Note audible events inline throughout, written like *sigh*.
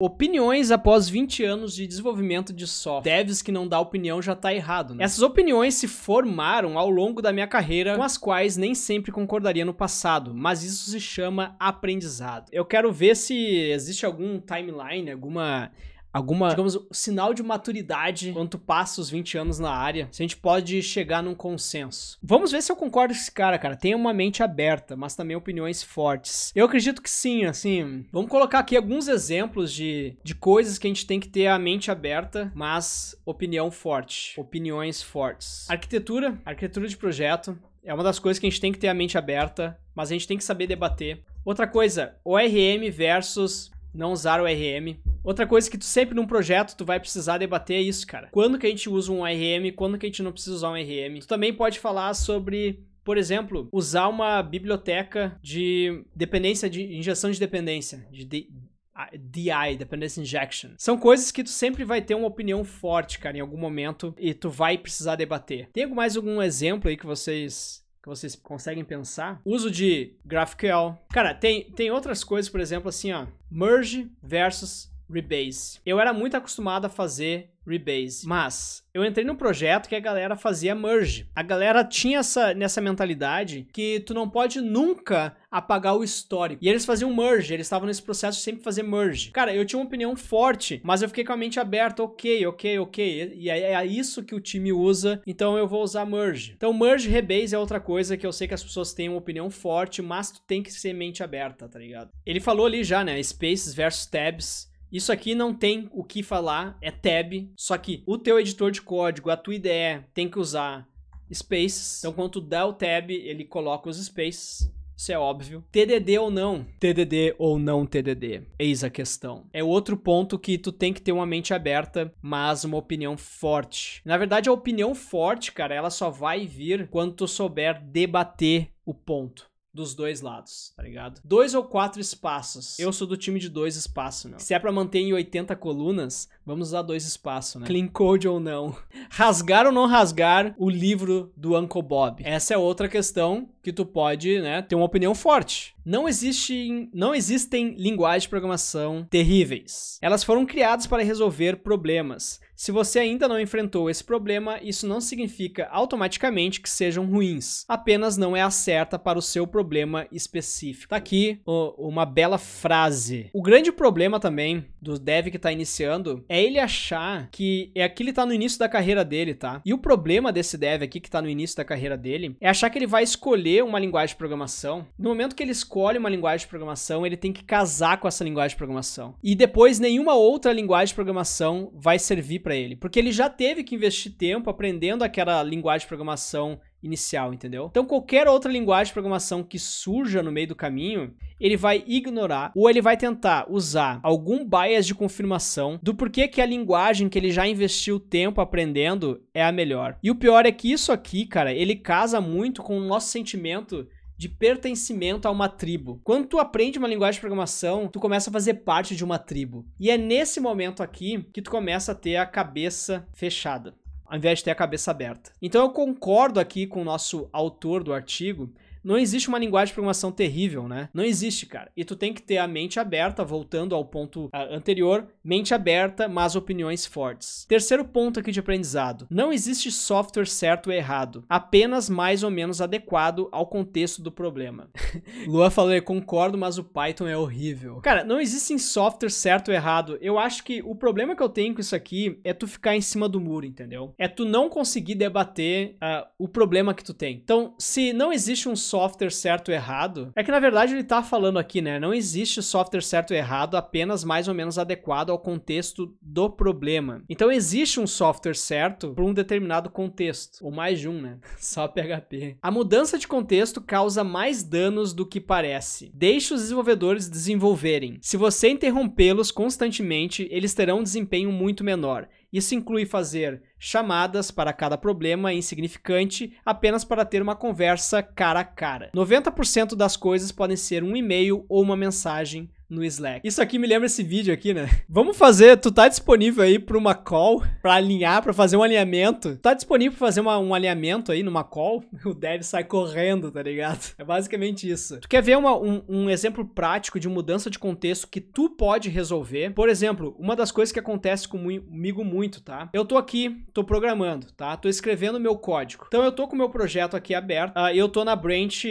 Opiniões após 20 anos de desenvolvimento de software. Devs que não dá opinião já tá errado, né? Essas opiniões se formaram ao longo da minha carreira, com as quais nem sempre concordaria no passado, mas isso se chama aprendizado. Eu quero ver se existe algum timeline, alguma alguma, digamos, sinal de maturidade quando tu passa os 20 anos na área, se a gente pode chegar num consenso. Vamos ver se eu concordo com esse cara, cara. Tenha uma mente aberta, mas também opiniões fortes. Eu acredito que sim, assim. Vamos colocar aqui alguns exemplos de, de coisas que a gente tem que ter a mente aberta, mas opinião forte. Opiniões fortes. Arquitetura, arquitetura de projeto. É uma das coisas que a gente tem que ter a mente aberta, mas a gente tem que saber debater. Outra coisa, ORM versus não usar o ORM. Outra coisa é que tu sempre num projeto tu vai precisar debater é isso, cara. Quando que a gente usa um RM quando que a gente não precisa usar um RM Tu também pode falar sobre por exemplo, usar uma biblioteca de dependência de injeção de dependência, de, de ah, DI, Dependency Injection. São coisas que tu sempre vai ter uma opinião forte, cara, em algum momento e tu vai precisar debater. Tem mais algum exemplo aí que vocês que vocês conseguem pensar? Uso de GraphQL. Cara, tem, tem outras coisas, por exemplo, assim, ó, merge versus rebase. Eu era muito acostumado a fazer rebase, mas eu entrei num projeto que a galera fazia merge. A galera tinha essa nessa mentalidade que tu não pode nunca apagar o histórico. E eles faziam merge, eles estavam nesse processo de sempre fazer merge. Cara, eu tinha uma opinião forte, mas eu fiquei com a mente aberta, OK, OK, OK. E é, é isso que o time usa, então eu vou usar merge. Então merge rebase é outra coisa que eu sei que as pessoas têm uma opinião forte, mas tu tem que ser mente aberta, tá ligado? Ele falou ali já, né, spaces versus tabs isso aqui não tem o que falar, é tab, só que o teu editor de código, a tua IDE, tem que usar spaces. Então, quando tu dá o tab, ele coloca os spaces. Isso é óbvio. TDD ou não? TDD ou não TDD? Eis a questão. É outro ponto que tu tem que ter uma mente aberta, mas uma opinião forte. Na verdade, a opinião forte, cara, ela só vai vir quando tu souber debater o ponto dos dois lados, tá ligado? Dois ou quatro espaços. Eu sou do time de dois espaços, Se é pra manter em 80 colunas, vamos usar dois espaços, né? Clean code ou não. *laughs* Rasgar ou não rasgar o livro do Uncle Bob. Essa é outra questão que tu pode, né, ter uma opinião forte. Não existem, não existem linguagens de programação terríveis. Elas foram criadas para resolver problemas se você ainda não enfrentou esse problema, isso não significa automaticamente que sejam ruins, apenas não é a certa para o seu problema específico. Tá aqui uma bela frase. O grande problema também do dev que está iniciando é ele achar que é aquele está no início da carreira dele, tá? E o problema desse dev aqui que está no início da carreira dele é achar que ele vai escolher uma linguagem de programação. No momento que ele escolhe uma linguagem de programação, ele tem que casar com essa linguagem de programação. E depois nenhuma outra linguagem de programação vai servir para ele, porque ele já teve que investir tempo aprendendo aquela linguagem de programação inicial, entendeu? Então qualquer outra linguagem de programação que surja no meio do caminho, ele vai ignorar ou ele vai tentar usar algum bias de confirmação do porquê que a linguagem que ele já investiu tempo aprendendo é a melhor. E o pior é que isso aqui, cara, ele casa muito com o nosso sentimento de pertencimento a uma tribo. Quando tu aprende uma linguagem de programação, tu começa a fazer parte de uma tribo. E é nesse momento aqui que tu começa a ter a cabeça fechada, ao invés de ter a cabeça aberta. Então eu concordo aqui com o nosso autor do artigo não existe uma linguagem de programação terrível, né? Não existe, cara. E tu tem que ter a mente aberta, voltando ao ponto ah, anterior, mente aberta, mas opiniões fortes. Terceiro ponto aqui de aprendizado: não existe software certo ou errado, apenas mais ou menos adequado ao contexto do problema. *laughs* Lua falou, eu concordo, mas o Python é horrível. Cara, não existem software certo ou errado. Eu acho que o problema que eu tenho com isso aqui é tu ficar em cima do muro, entendeu? É tu não conseguir debater uh, o problema que tu tem. Então, se não existe um software software certo ou errado, é que na verdade ele está falando aqui, né? Não existe software certo ou errado, apenas mais ou menos adequado ao contexto do problema. Então existe um software certo para um determinado contexto, ou mais de um, né? *laughs* Só PHP. A mudança de contexto causa mais danos do que parece. Deixe os desenvolvedores desenvolverem. Se você interrompê-los constantemente, eles terão um desempenho muito menor isso inclui fazer chamadas para cada problema insignificante apenas para ter uma conversa cara a cara. 90% das coisas podem ser um e-mail ou uma mensagem no Slack. Isso aqui me lembra esse vídeo aqui, né? *laughs* Vamos fazer, tu tá disponível aí pra uma call, pra alinhar, pra fazer um alinhamento. tá disponível pra fazer uma, um alinhamento aí numa call? *laughs* O dev sai correndo, tá ligado? É basicamente isso. Tu quer ver uma, um, um exemplo prático de mudança de contexto que tu pode resolver? Por exemplo, uma das coisas que acontece comigo muito, tá? Eu tô aqui, tô programando, tá? Tô escrevendo meu código. Então eu tô com o meu projeto aqui aberto, uh, eu tô na branch,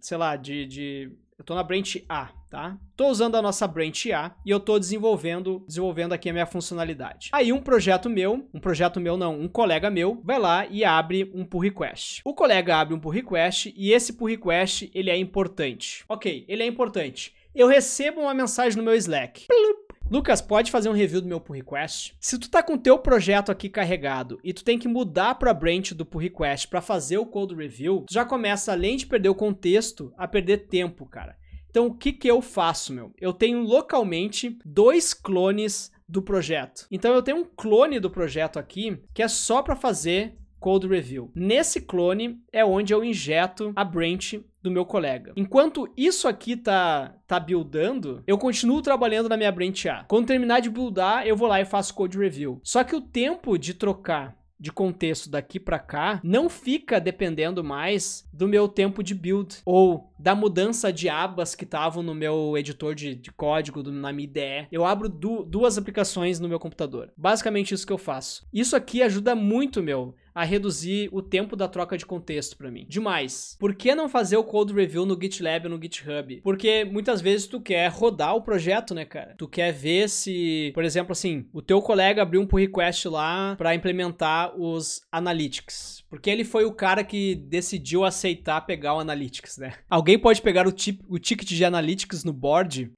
sei lá, de, de eu tô na branch A, tá? Tô usando a nossa branch A e eu tô desenvolvendo, desenvolvendo aqui a minha funcionalidade. Aí um projeto meu, um projeto meu não, um colega meu, vai lá e abre um pull request. O colega abre um pull request e esse pull request, ele é importante. Ok, ele é importante. Eu recebo uma mensagem no meu Slack. Plup Lucas, pode fazer um review do meu pull request? Se tu tá com teu projeto aqui carregado e tu tem que mudar para branch do pull request para fazer o code review, tu já começa além de perder o contexto, a perder tempo, cara. Então o que que eu faço, meu? Eu tenho localmente dois clones do projeto. Então eu tenho um clone do projeto aqui que é só para fazer code review. Nesse clone é onde eu injeto a branch do meu colega. Enquanto isso aqui tá, tá buildando, eu continuo trabalhando na minha branch A. Quando terminar de buildar, eu vou lá e faço code review. Só que o tempo de trocar de contexto daqui para cá não fica dependendo mais do meu tempo de build ou da mudança de abas que estavam no meu editor de, de código, do, na minha IDE. Eu abro du duas aplicações no meu computador. Basicamente isso que eu faço. Isso aqui ajuda muito, meu a reduzir o tempo da troca de contexto para mim. Demais. Por que não fazer o code review no GitLab ou no GitHub? Porque muitas vezes tu quer rodar o projeto, né, cara? Tu quer ver se, por exemplo, assim, o teu colega abriu um pull request lá para implementar os analytics. Porque ele foi o cara que decidiu aceitar pegar o analytics, né? Alguém pode pegar o, o ticket de analytics no board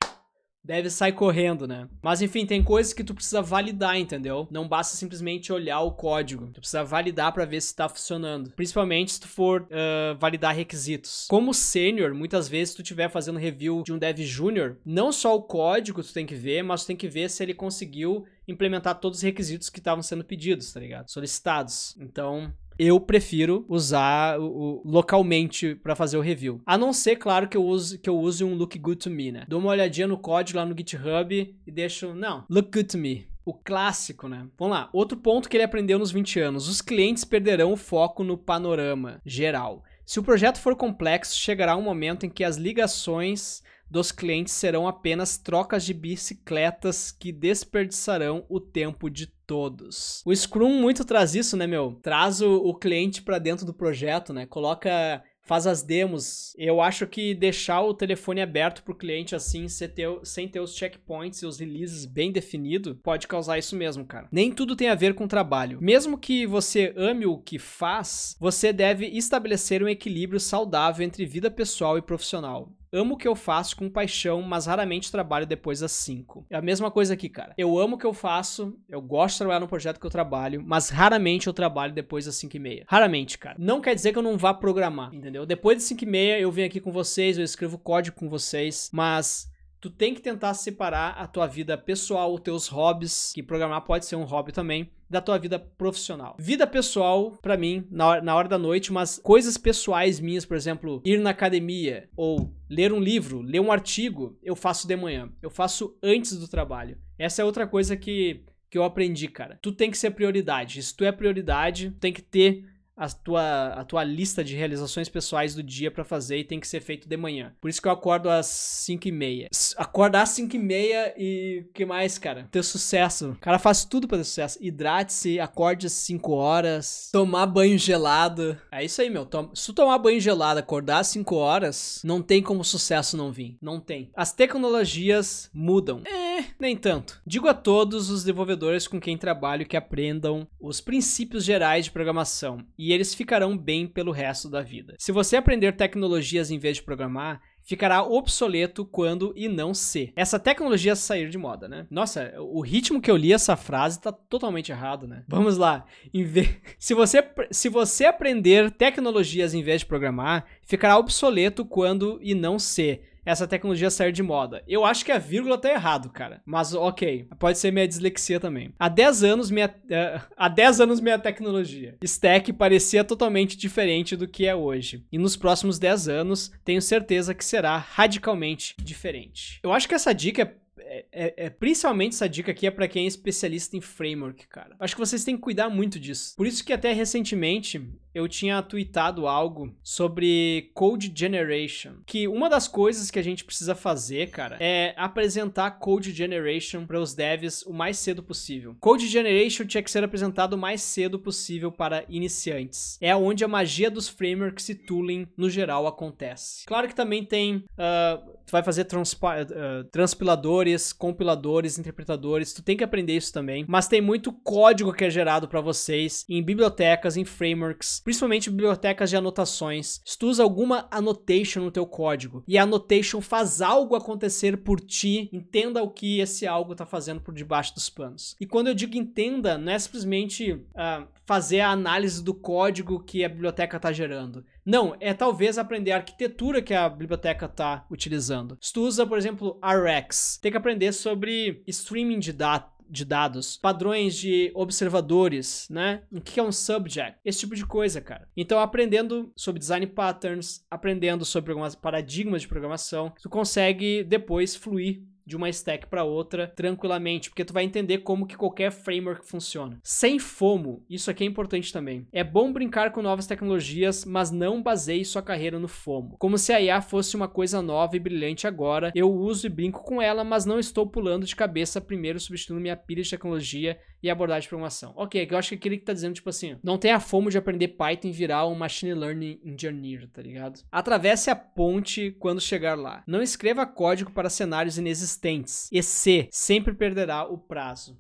deve sair correndo, né? Mas enfim, tem coisas que tu precisa validar, entendeu? Não basta simplesmente olhar o código. Tu precisa validar para ver se tá funcionando. Principalmente se tu for uh, validar requisitos. Como sênior, muitas vezes tu tiver fazendo review de um dev júnior, não só o código tu tem que ver, mas tu tem que ver se ele conseguiu implementar todos os requisitos que estavam sendo pedidos, tá ligado? Solicitados. Então, eu prefiro usar o, o localmente para fazer o review. A não ser, claro, que eu use, que eu use um look good to me, né? Dou uma olhadinha no código lá no GitHub e deixo, não, look good to me. O clássico, né? Vamos lá. Outro ponto que ele aprendeu nos 20 anos: os clientes perderão o foco no panorama geral. Se o projeto for complexo, chegará um momento em que as ligações dos clientes serão apenas trocas de bicicletas que desperdiçarão o tempo de todos. O Scrum muito traz isso, né, meu? Traz o, o cliente para dentro do projeto, né? Coloca faz as demos. Eu acho que deixar o telefone aberto para o cliente assim, sem ter, sem ter os checkpoints e os releases bem definido, pode causar isso mesmo, cara. Nem tudo tem a ver com trabalho. Mesmo que você ame o que faz, você deve estabelecer um equilíbrio saudável entre vida pessoal e profissional. Amo o que eu faço com paixão, mas raramente trabalho depois das 5. É a mesma coisa aqui, cara. Eu amo o que eu faço, eu gosto de trabalhar no projeto que eu trabalho, mas raramente eu trabalho depois das 5 e meia. Raramente, cara. Não quer dizer que eu não vá programar, entendeu? Depois das 5 e meia eu venho aqui com vocês, eu escrevo código com vocês, mas tu tem que tentar separar a tua vida pessoal, os teus hobbies, que programar pode ser um hobby também, da tua vida profissional. Vida pessoal, para mim, na hora, na hora da noite, mas coisas pessoais minhas, por exemplo, ir na academia ou ler um livro, ler um artigo, eu faço de manhã, eu faço antes do trabalho. Essa é outra coisa que, que eu aprendi, cara. Tu tem que ser prioridade. Se tu é prioridade, tu tem que ter a tua, a tua lista de realizações pessoais do dia para fazer e tem que ser feito de manhã. Por isso que eu acordo às 5 e meia. Acordar às 5 e meia e que mais, cara? Ter sucesso. Cara, faz tudo para ter sucesso. Hidrate-se, acorde às 5 horas, tomar banho gelado. É isso aí, meu. Se tu tomar banho gelado, acordar às 5 horas, não tem como sucesso não vir. Não tem. As tecnologias mudam. É, nem tanto. Digo a todos os desenvolvedores com quem trabalho que aprendam os princípios gerais de programação e e eles ficarão bem pelo resto da vida. Se você aprender tecnologias em vez de programar, ficará obsoleto quando e não se. Essa tecnologia sair de moda, né? Nossa, o ritmo que eu li essa frase tá totalmente errado, né? Vamos lá. *laughs* Se, você, se você aprender tecnologias em vez de programar, ficará obsoleto quando e não se essa tecnologia sair de moda. Eu acho que a vírgula tá errado, cara. Mas ok, pode ser minha dislexia também. Há 10 anos minha uh, *laughs* há 10 anos minha tecnologia stack parecia totalmente diferente do que é hoje. E nos próximos 10 anos, tenho certeza que será radicalmente diferente. Eu acho que essa dica é é, é, é, principalmente essa dica aqui é para quem é especialista em framework, cara. Acho que vocês têm que cuidar muito disso. Por isso que até recentemente eu tinha tweetado algo sobre code generation, que uma das coisas que a gente precisa fazer, cara, é apresentar code generation para os devs o mais cedo possível. Code generation tinha que ser apresentado o mais cedo possível para iniciantes. É onde a magia dos frameworks e tooling no geral acontece. Claro que também tem uh, tu vai fazer uh, transpiladores, compiladores, interpretadores, tu tem que aprender isso também, mas tem muito código que é gerado para vocês em bibliotecas, em frameworks, principalmente bibliotecas de anotações. Se tu usa alguma annotation no teu código e a annotation faz algo acontecer por ti, entenda o que esse algo está fazendo por debaixo dos panos. E quando eu digo entenda, não é simplesmente uh, fazer a análise do código que a biblioteca está gerando. Não, é talvez aprender a arquitetura que a biblioteca está utilizando. Se tu usa, por exemplo, Rx, tem que aprender sobre streaming de data de dados, padrões de observadores, né? O que é um subject? Esse tipo de coisa, cara. Então, aprendendo sobre design patterns, aprendendo sobre algumas paradigmas de programação, tu consegue depois fluir de uma stack para outra tranquilamente, porque tu vai entender como que qualquer framework funciona. Sem FOMO, isso aqui é importante também. É bom brincar com novas tecnologias, mas não baseie sua carreira no FOMO. Como se a IA fosse uma coisa nova e brilhante agora, eu uso e brinco com ela, mas não estou pulando de cabeça primeiro substituindo minha pilha de tecnologia e abordar de programação. Ok, é eu acho que aquele que tá dizendo, tipo assim, não tem a fome de aprender Python e virar um Machine Learning Engineer, tá ligado? Atravesse a ponte quando chegar lá. Não escreva código para cenários inexistentes. EC sempre perderá o prazo.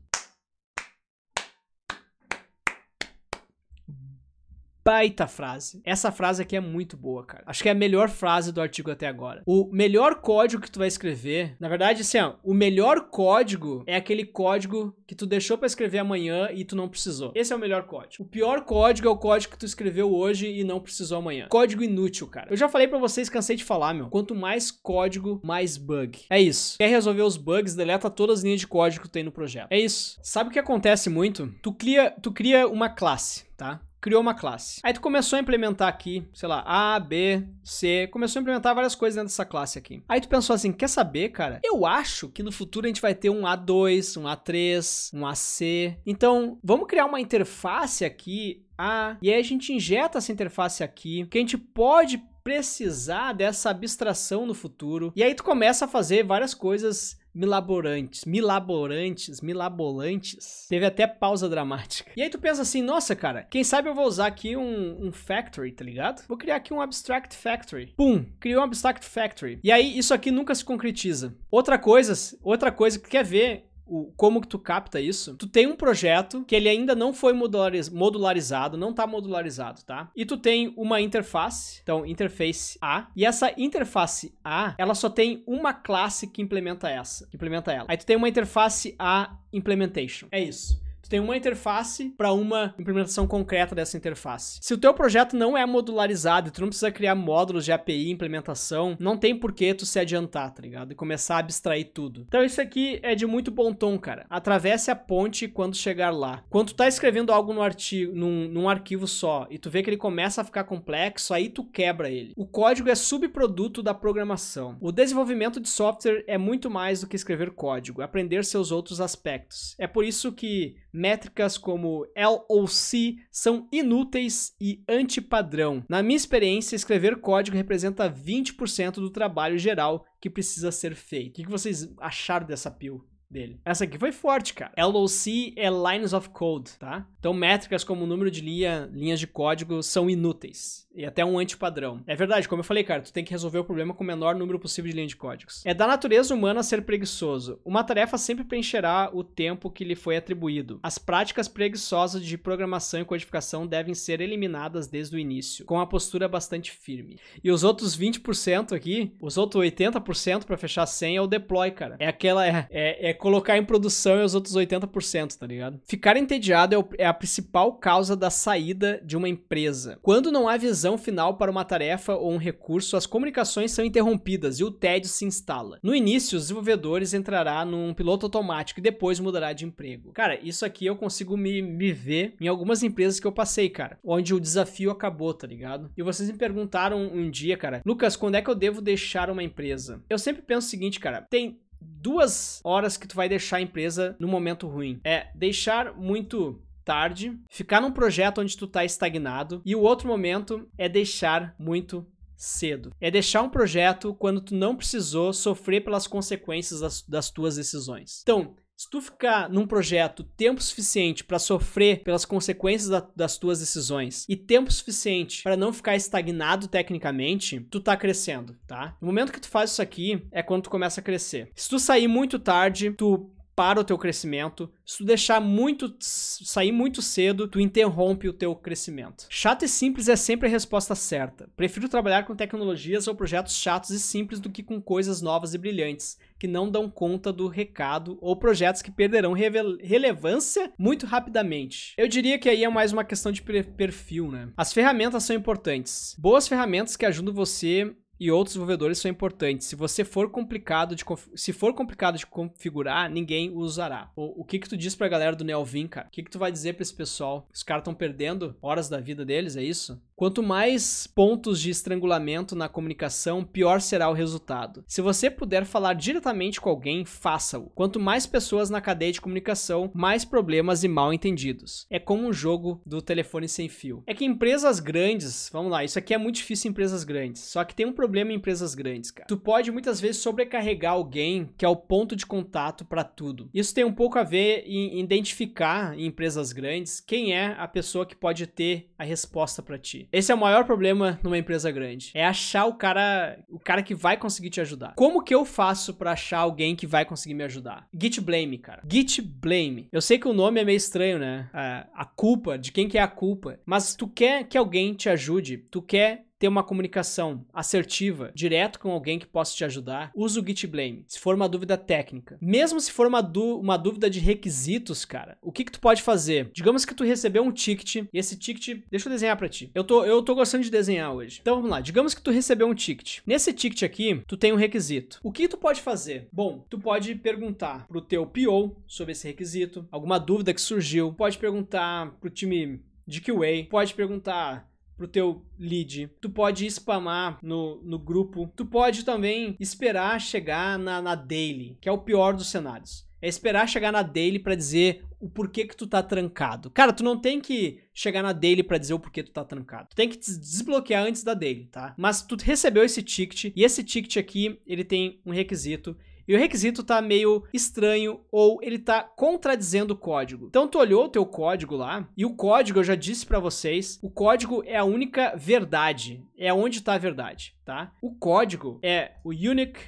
baita frase. Essa frase aqui é muito boa, cara. Acho que é a melhor frase do artigo até agora. O melhor código que tu vai escrever, na verdade, assim, ó, o melhor código é aquele código que tu deixou para escrever amanhã e tu não precisou. Esse é o melhor código. O pior código é o código que tu escreveu hoje e não precisou amanhã. Código inútil, cara. Eu já falei para vocês, cansei de falar, meu. Quanto mais código, mais bug. É isso. Quer resolver os bugs, deleta todas as linhas de código que tu tem no projeto. É isso. Sabe o que acontece muito? Tu cria, tu cria uma classe tá? criou uma classe. Aí tu começou a implementar aqui, sei lá, A, B, C, começou a implementar várias coisas dentro dessa classe aqui. Aí tu pensou assim, quer saber, cara? Eu acho que no futuro a gente vai ter um A2, um A3, um AC. Então, vamos criar uma interface aqui, A, e aí a gente injeta essa interface aqui, que a gente pode precisar dessa abstração no futuro. E aí tu começa a fazer várias coisas milaborantes, milaborantes, milabolantes. Teve até pausa dramática. E aí tu pensa assim, nossa, cara, quem sabe eu vou usar aqui um, um factory, tá ligado? Vou criar aqui um abstract factory. Pum, criou um abstract factory. E aí isso aqui nunca se concretiza. Outra coisa, outra coisa que quer ver o, como que tu capta isso? Tu tem um projeto que ele ainda não foi modulariz, modularizado, não tá modularizado, tá? E tu tem uma interface, então interface A, e essa interface A, ela só tem uma classe que implementa essa, que implementa ela. Aí tu tem uma interface A implementation. É isso. Tu tem uma interface para uma implementação concreta dessa interface. Se o teu projeto não é modularizado, e tu não precisa criar módulos de API, implementação, não tem por que tu se adiantar, tá ligado? E começar a abstrair tudo. Então isso aqui é de muito bom tom, cara. Atravesse a ponte quando chegar lá. Quando tu tá escrevendo algo no artigo, num, num arquivo só, e tu vê que ele começa a ficar complexo, aí tu quebra ele. O código é subproduto da programação. O desenvolvimento de software é muito mais do que escrever código, é aprender seus outros aspectos. É por isso que métricas como LOC são inúteis e antipadrão. Na minha experiência, escrever código representa 20% do trabalho geral que precisa ser feito. O que vocês acharam dessa pil? dele. Essa aqui foi forte, cara. LOC é Lines of Code, tá? Então métricas como o número de linha, linhas de código são inúteis e até um antipadrão. É verdade, como eu falei, cara, tu tem que resolver o problema com o menor número possível de linhas de códigos. É da natureza humana ser preguiçoso. Uma tarefa sempre preencherá o tempo que lhe foi atribuído. As práticas preguiçosas de programação e codificação devem ser eliminadas desde o início, com uma postura bastante firme. E os outros 20% aqui, os outros 80% para fechar 100 é o deploy, cara. É aquela é, é, é colocar em produção e é os outros 80%, tá ligado? Ficar entediado é, o, é a principal causa da saída de uma empresa. Quando não há visão final para uma tarefa ou um recurso, as comunicações são interrompidas e o tédio se instala. No início, os desenvolvedores entrará num piloto automático e depois mudará de emprego. Cara, isso aqui eu consigo me, me ver em algumas empresas que eu passei, cara, onde o desafio acabou, tá ligado? E vocês me perguntaram um dia, cara, Lucas, quando é que eu devo deixar uma empresa? Eu sempre penso o seguinte, cara, tem duas horas que tu vai deixar a empresa no momento ruim. É deixar muito tarde, ficar num projeto onde tu tá estagnado, e o outro momento é deixar muito cedo. É deixar um projeto quando tu não precisou sofrer pelas consequências das, das tuas decisões. Então, se tu ficar num projeto tempo suficiente para sofrer pelas consequências da, das tuas decisões e tempo suficiente para não ficar estagnado tecnicamente, tu tá crescendo, tá? No momento que tu faz isso aqui é quando tu começa a crescer. Se tu sair muito tarde, tu para o teu crescimento. Se tu deixar muito sair muito cedo, tu interrompe o teu crescimento. Chato e simples é sempre a resposta certa. Prefiro trabalhar com tecnologias ou projetos chatos e simples do que com coisas novas e brilhantes que não dão conta do recado ou projetos que perderão relevância muito rapidamente. Eu diria que aí é mais uma questão de perfil, né? As ferramentas são importantes. Boas ferramentas que ajudam você e outros desenvolvedores são importantes. Se você for complicado de se for complicado de configurar, ninguém usará. O, o que que tu diz pra galera do Neovim, cara? O que que tu vai dizer para esse pessoal? Os caras estão perdendo horas da vida deles, é isso? Quanto mais pontos de estrangulamento na comunicação, pior será o resultado. Se você puder falar diretamente com alguém, faça-o. Quanto mais pessoas na cadeia de comunicação, mais problemas e mal entendidos. É como um jogo do telefone sem fio. É que empresas grandes, vamos lá, isso aqui é muito difícil em empresas grandes. Só que tem um problema em empresas grandes, cara. Tu pode muitas vezes sobrecarregar alguém que é o ponto de contato para tudo. Isso tem um pouco a ver em identificar em empresas grandes quem é a pessoa que pode ter a resposta para ti. Esse é o maior problema numa empresa grande. É achar o cara, o cara que vai conseguir te ajudar. Como que eu faço para achar alguém que vai conseguir me ajudar? Git blame, cara. Git blame. Eu sei que o nome é meio estranho, né? A, a culpa, de quem que é a culpa. Mas tu quer que alguém te ajude, tu quer ter uma comunicação assertiva, direto com alguém que possa te ajudar, usa o Git Blame. Se for uma dúvida técnica, mesmo se for uma, uma dúvida de requisitos, cara, o que que tu pode fazer? Digamos que tu recebeu um ticket, e esse ticket, deixa eu desenhar para ti. Eu tô eu tô gostando de desenhar hoje. Então vamos lá. Digamos que tu recebeu um ticket. Nesse ticket aqui, tu tem um requisito. O que tu pode fazer? Bom, tu pode perguntar pro teu PO sobre esse requisito, alguma dúvida que surgiu, pode perguntar pro time de QA, pode perguntar pro teu lead, tu pode spamar no, no grupo, tu pode também esperar chegar na, na daily, que é o pior dos cenários. É esperar chegar na daily para dizer o porquê que tu tá trancado. Cara, tu não tem que chegar na daily para dizer o porquê tu tá trancado. Tu tem que te desbloquear antes da daily, tá? Mas tu recebeu esse ticket e esse ticket aqui, ele tem um requisito e o requisito tá meio estranho ou ele tá contradizendo o código. Então tu olhou o teu código lá, e o código eu já disse para vocês, o código é a única verdade, é onde tá a verdade, tá? O código é o unique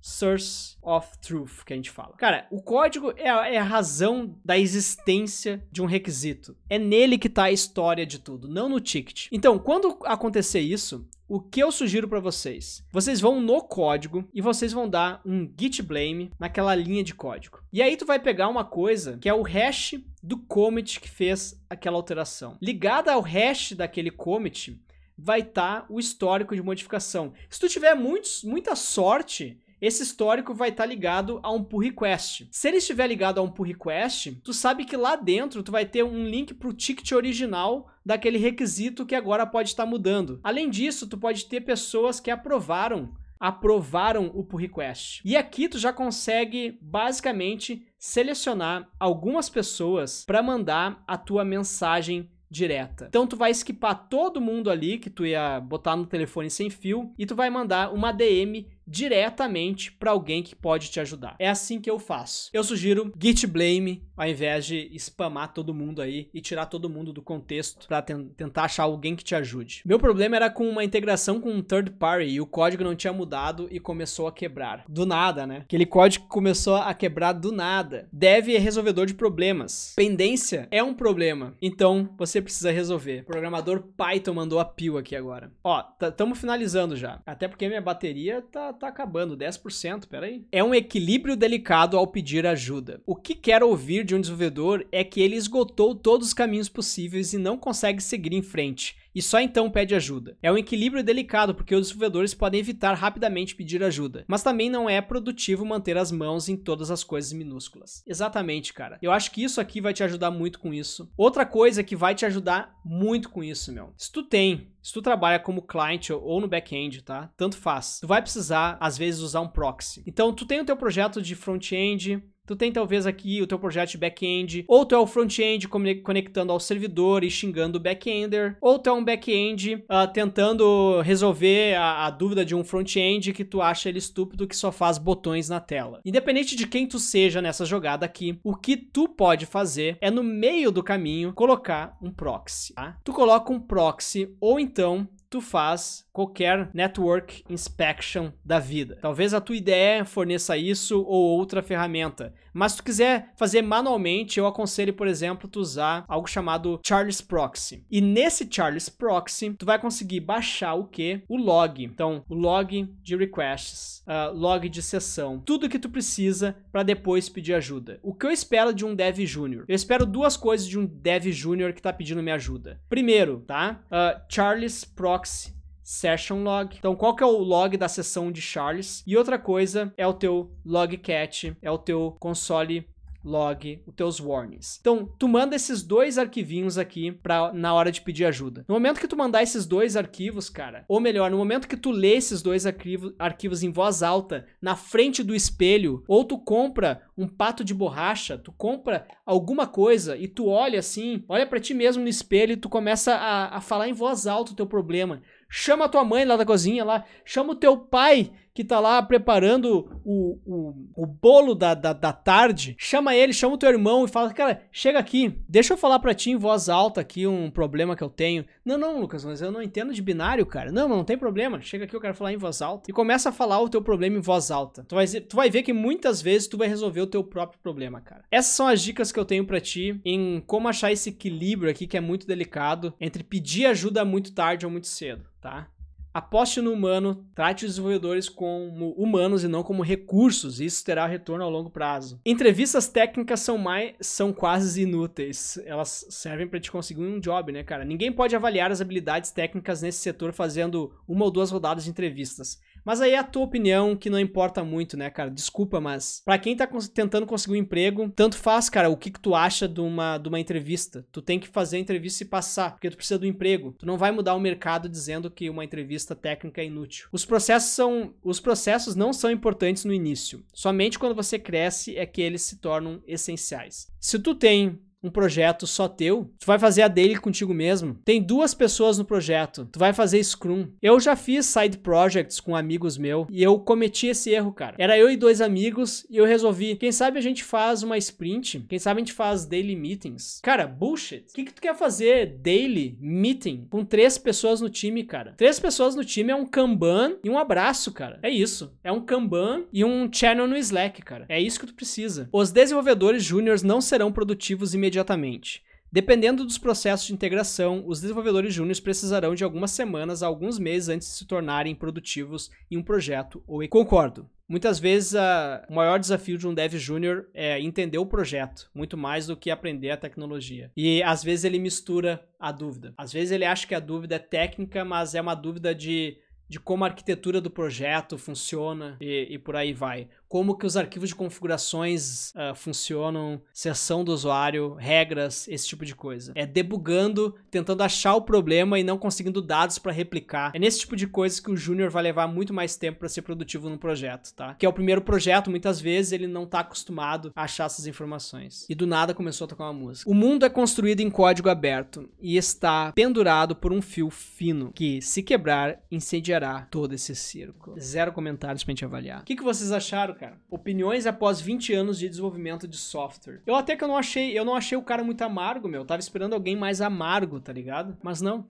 Source of Truth, que a gente fala. Cara, o código é a, é a, razão da existência de um requisito. É nele que tá a história de tudo, não no ticket. Então, quando acontecer isso, o que eu sugiro para vocês? Vocês vão no código e vocês vão dar um git blame naquela linha de código. E aí tu vai pegar uma coisa que é o hash do commit que fez aquela alteração. Ligada ao hash daquele commit vai estar tá o histórico de modificação. Se tu tiver muitos, muita sorte, esse histórico vai estar tá ligado a um pull request. Se ele estiver ligado a um pull request, tu sabe que lá dentro tu vai ter um link para o ticket original daquele requisito que agora pode estar tá mudando. Além disso, tu pode ter pessoas que aprovaram aprovaram o pull request. E aqui tu já consegue basicamente selecionar algumas pessoas para mandar a tua mensagem direta. Então tu vai skipar todo mundo ali que tu ia botar no telefone sem fio e tu vai mandar uma DM diretamente para alguém que pode te ajudar. É assim que eu faço. Eu sugiro git blame ao invés de spamar todo mundo aí e tirar todo mundo do contexto para tentar achar alguém que te ajude. Meu problema era com uma integração com um third party e o código não tinha mudado e começou a quebrar. Do nada, né? Aquele código começou a quebrar do nada. Dev é resolvedor de problemas. Pendência é um problema. Então, você precisa resolver. O programador Python mandou a pio aqui agora. Ó, estamos tá, finalizando já. Até porque minha bateria tá tá acabando, 10%, peraí. É um equilíbrio delicado ao pedir ajuda. O que quero ouvir de um desenvolvedor é que ele esgotou todos os caminhos possíveis e não consegue seguir em frente e só então pede ajuda. É um equilíbrio delicado porque os desenvolvedores podem evitar rapidamente pedir ajuda, mas também não é produtivo manter as mãos em todas as coisas minúsculas. Exatamente, cara. Eu acho que isso aqui vai te ajudar muito com isso. Outra coisa que vai te ajudar muito com isso, meu. Se tu tem se tu trabalha como client ou no back-end, tá? Tanto faz. Tu vai precisar, às vezes, usar um proxy. Então, tu tem o teu projeto de front-end, Tu tem talvez aqui o teu projeto de back-end, ou tu é o front-end conectando ao servidor e xingando o back-ender, ou tu é um back-end uh, tentando resolver a, a dúvida de um front-end que tu acha ele estúpido que só faz botões na tela. Independente de quem tu seja nessa jogada aqui, o que tu pode fazer é no meio do caminho colocar um proxy, tá? Tu coloca um proxy ou então tu faz qualquer network inspection da vida. Talvez a tua ideia forneça isso ou outra ferramenta, mas se tu quiser fazer manualmente, eu aconselho, por exemplo, tu usar algo chamado Charles Proxy. E nesse Charles Proxy, tu vai conseguir baixar o que? O log. Então, o log de requests, uh, log de sessão, tudo que tu precisa para depois pedir ajuda. O que eu espero de um dev júnior? Eu espero duas coisas de um dev júnior que tá pedindo minha ajuda. Primeiro, tá? Uh, Charles Proxy proxy session log. Então, qual que é o log da sessão de Charles? E outra coisa é o teu logcat, é o teu console log, os teus warnings. Então, tu manda esses dois arquivinhos aqui para na hora de pedir ajuda. No momento que tu mandar esses dois arquivos, cara, ou melhor, no momento que tu lê esses dois arquivo, arquivos em voz alta, na frente do espelho, ou tu compra um pato de borracha, tu compra alguma coisa e tu olha assim, olha para ti mesmo no espelho e tu começa a, a falar em voz alta o teu problema. Chama a tua mãe lá da cozinha, lá, chama o teu pai que tá lá preparando o, o, o bolo da, da, da, tarde, chama ele, chama o teu irmão e fala, cara, chega aqui, deixa eu falar pra ti em voz alta aqui um problema que eu tenho. Não, não, Lucas, mas eu não entendo de binário, cara. Não, não tem problema. Chega aqui, eu quero falar em voz alta. E começa a falar o teu problema em voz alta. Tu vai, tu vai ver que muitas vezes tu vai resolver o teu próprio problema, cara. Essas são as dicas que eu tenho para ti em como achar esse equilíbrio aqui que é muito delicado entre pedir ajuda muito tarde ou muito cedo, tá? Aposte no humano, trate os desenvolvedores como humanos e não como recursos, e isso terá retorno ao longo prazo. Entrevistas técnicas são mais são quase inúteis. Elas servem para te conseguir um job, né, cara? Ninguém pode avaliar as habilidades técnicas nesse setor fazendo uma ou duas rodadas de entrevistas. Mas aí é a tua opinião que não importa muito, né, cara? Desculpa, mas para quem tá tentando conseguir um emprego, tanto faz, cara, o que, que tu acha de uma, de uma entrevista. Tu tem que fazer a entrevista e passar, porque tu precisa do emprego. Tu não vai mudar o mercado dizendo que uma entrevista técnica é inútil. Os processos são os processos não são importantes no início. Somente quando você cresce é que eles se tornam essenciais. Se tu tem um projeto só teu. Tu vai fazer a dele contigo mesmo. Tem duas pessoas no projeto. Tu vai fazer Scrum. Eu já fiz side projects com amigos meus e eu cometi esse erro, cara. Era eu e dois amigos e eu resolvi, quem sabe a gente faz uma sprint, quem sabe a gente faz daily meetings. Cara, bullshit. O que, que tu quer fazer daily meeting com três pessoas no time, cara? Três pessoas no time é um Kanban e um abraço, cara. É isso. É um Kanban e um channel no Slack, cara. É isso que tu precisa. Os desenvolvedores júniores não serão produtivos imediatamente imediatamente. Dependendo dos processos de integração, os desenvolvedores júniores precisarão de algumas semanas a alguns meses antes de se tornarem produtivos em um projeto ou em... Concordo. Muitas vezes a... o maior desafio de um dev júnior é entender o projeto, muito mais do que aprender a tecnologia. E às vezes ele mistura a dúvida. Às vezes ele acha que a dúvida é técnica, mas é uma dúvida de de como a arquitetura do projeto funciona e, e, por aí vai como que os arquivos de configurações uh, funcionam, sessão é do usuário, regras, esse tipo de coisa. É debugando, tentando achar o problema e não conseguindo dados para replicar. É nesse tipo de coisa que o júnior vai levar muito mais tempo para ser produtivo no projeto, tá? Que é o primeiro projeto, muitas vezes ele não tá acostumado a achar essas informações. E do nada começou a tocar uma música. O mundo é construído em código aberto e está pendurado por um fio fino que, se quebrar, incendiará todo esse círculo. Zero comentários pra gente avaliar. O que, que vocês acharam? cara. Opiniões após 20 anos de desenvolvimento de software. Eu até que eu não achei, eu não achei o cara muito amargo, meu. Eu tava esperando alguém mais amargo, tá ligado? Mas não.